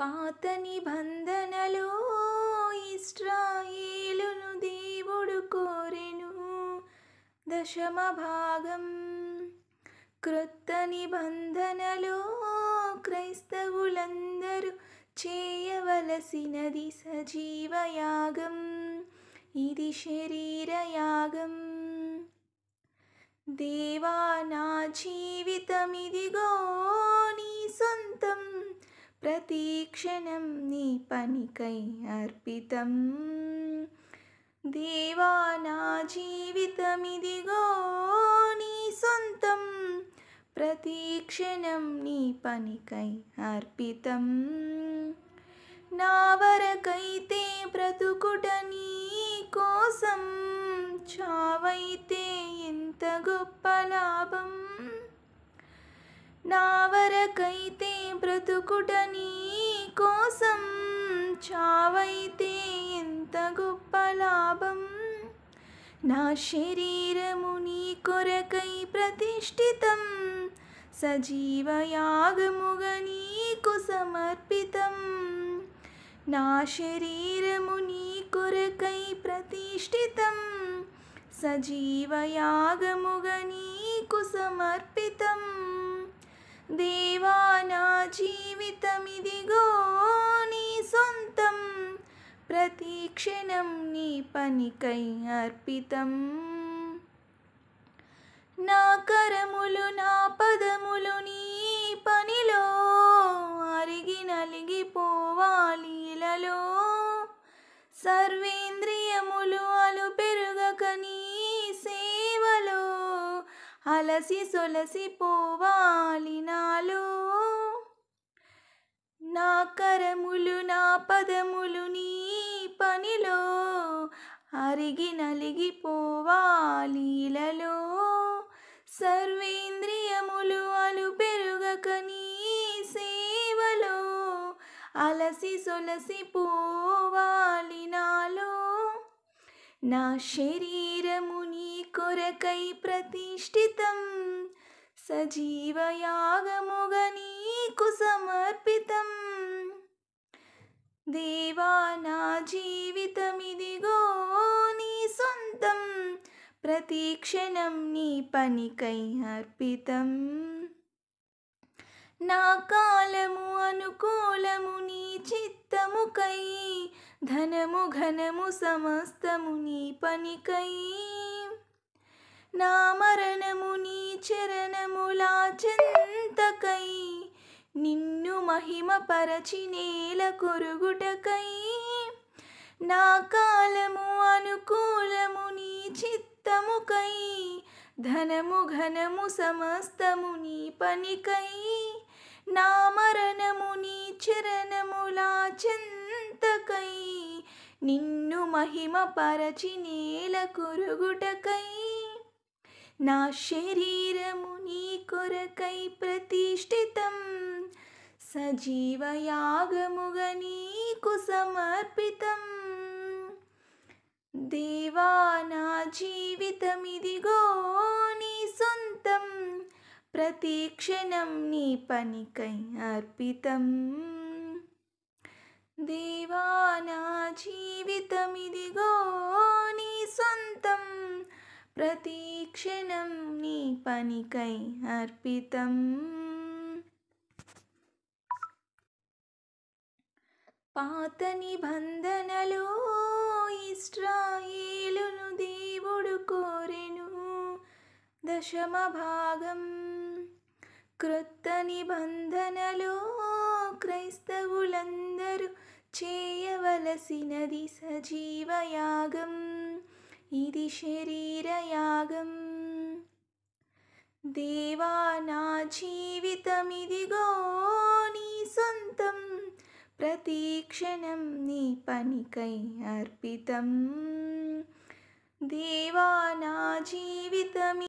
పాత నిబంధనలో ఇస్రాయేలును దేవుడు కోరెను దశమ భాగం క్రొత్త నిబంధనలో క్రైస్తవులందరూ చేయవలసినది సజీవయాగం ఇది శరీరయాగం దేవా నా జీవితం ఇదిగో ప్రతీక్షణం నీ పనికై అర్పితం దేవా నా జీవితమిదిగో నీ సొంతం ప్రతీక్షణం నీ పనికై అర్పితం నా వరకైతే బ్రతుకుట నీ కోసం చావైతే ఎంత గొప్ప లాభం रकैते प्रतुकुटनी कोसं चावैते इत गोपलाभं न शरीरमुनि कोरकै प्रतिष्ठितं सजीवयागमुगनी कुसमर्पितं न शरीरमुनि कोरकै प्रतिष्ठितं सजीवयागमुगनी कुसमर्पितम् జీవితమిదిగో నీ సొంతం ప్రతి క్షణం నీ పనికై అర్పితం నా కరములు నా పదములు నీ పనిలో అరిగి నలిగిపోవాలి ఇలలో సర్వేంద్రియములు అలు పెరుగక నీ సేవలో అలసి సొలసిపోవాలి నాలో నా కరములు నా పదములు నీ పనిలో అరిగి నలిగిపోవాలీలలో సర్వేంద్రియములు అలు పెరుగక నీ సేవలో అలసి సొలసి పోవాలి నాలో నా శరీరము నీ కొరకై ప్రతిష్ఠితం సజీవయాగముగ నీకు సమర్పి देवाना जीवितमिदि गो नी सन्तं प्रतीक्षणं अर्पितम् ना कालमु अनुकूलमु नी चित्तमुकै धनमु घनमु समस्तमु नी पनिकै ना మహిమపరచి నేల కొరుగుటకై నా కాలము అనుకూలము నీ చిత్తముకై ధనము ఘనము సమస్తము నీ పనికై నా మరణము నీ చరణములా చింతకై నిన్ను మహిమపరచి నేల కొరుగుటకై నా శరీరము నీ కొరకై ప్రతిష్ఠితం सजीवयागमुगनीकुसमर्पितं देवानाजीवितमिदि गोनि सुन्तं प्रतीक्षणं नीपनिकैः अर्पितं देवाना जीवितमिदि सुन्तं प्रतीक्षणं नीपनिकैः अर्पितम् పాత నిబంధనలో ఇస్రాయేలును దేవుడు కోరెను దశమ భాగం క్రొత్త నిబంధనలో క్రైస్తవులందరూ చేయవలసినది సజీవయాగం ఇది శరీరయాగం దేవా నా జీవితం ఇదిగో నీ సొంతం प्रतीक्षणं नीपनिकै अर्पितम् देवानाजीवितमि